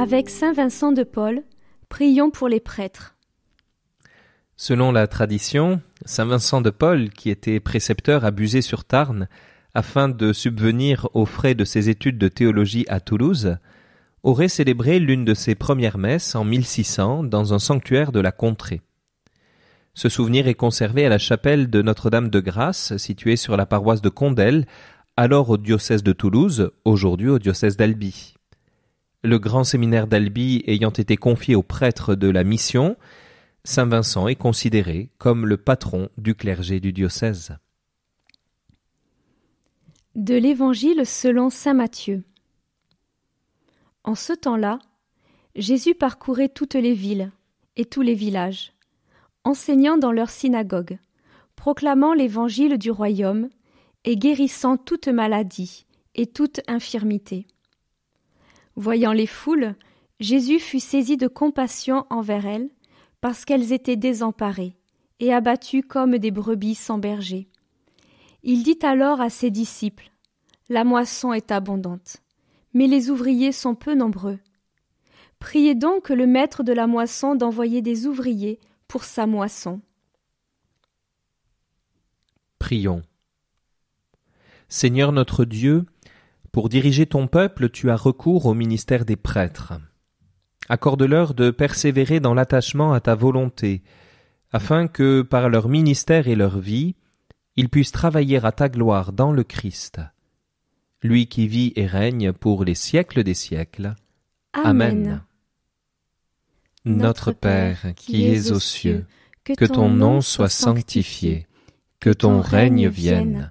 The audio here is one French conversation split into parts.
Avec Saint Vincent de Paul, prions pour les prêtres. Selon la tradition, Saint Vincent de Paul, qui était précepteur à Buzet-sur-Tarn, afin de subvenir aux frais de ses études de théologie à Toulouse, aurait célébré l'une de ses premières messes en 1600 dans un sanctuaire de la contrée. Ce souvenir est conservé à la chapelle de Notre-Dame de Grâce, située sur la paroisse de Condel, alors au diocèse de Toulouse, aujourd'hui au diocèse d'Albi le grand séminaire d'Albi ayant été confié aux prêtres de la mission, Saint Vincent est considéré comme le patron du clergé du diocèse. De l'Évangile selon Saint Matthieu. En ce temps-là, Jésus parcourait toutes les villes et tous les villages, enseignant dans leurs synagogues, proclamant l'Évangile du royaume et guérissant toute maladie et toute infirmité. Voyant les foules, Jésus fut saisi de compassion envers elles, parce qu'elles étaient désemparées et abattues comme des brebis sans berger. Il dit alors à ses disciples La moisson est abondante, mais les ouvriers sont peu nombreux. Priez donc le maître de la moisson d'envoyer des ouvriers pour sa moisson. Prions. Seigneur notre Dieu, pour diriger ton peuple, tu as recours au ministère des prêtres. Accorde-leur de persévérer dans l'attachement à ta volonté, afin que, par leur ministère et leur vie, ils puissent travailler à ta gloire dans le Christ, lui qui vit et règne pour les siècles des siècles. Amen. Notre Père, qui es aux cieux, que ton nom soit sanctifié, que ton règne vienne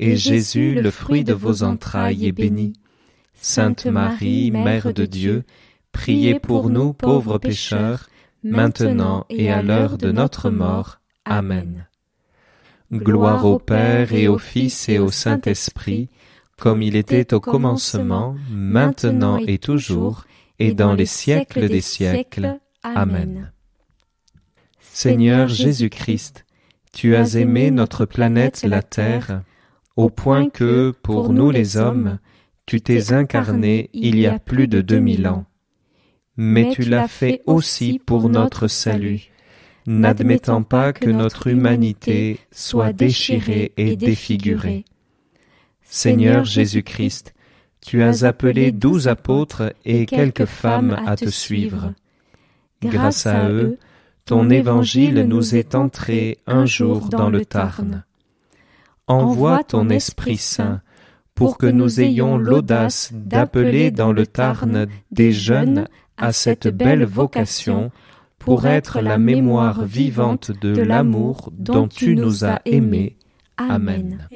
et Jésus, le fruit de vos entrailles, est béni. Sainte Marie, Mère de Dieu, priez pour nous pauvres pécheurs, maintenant et à l'heure de notre mort. Amen. Gloire au Père et au Fils et au Saint-Esprit, comme il était au commencement, maintenant et toujours, et dans les siècles des siècles. Amen. Seigneur Jésus-Christ, tu as aimé notre planète la Terre au point que, pour nous les hommes, tu t'es incarné il y a plus de deux mille ans. Mais tu l'as fait aussi pour notre salut, n'admettant pas que notre humanité soit déchirée et défigurée. Seigneur Jésus-Christ, tu as appelé douze apôtres et quelques femmes à te suivre. Grâce à eux, ton évangile nous est entré un jour dans le Tarn envoie ton Esprit Saint pour que nous ayons l'audace d'appeler dans le Tarn des jeunes à cette belle vocation pour être la mémoire vivante de l'amour dont tu nous as aimés. Amen.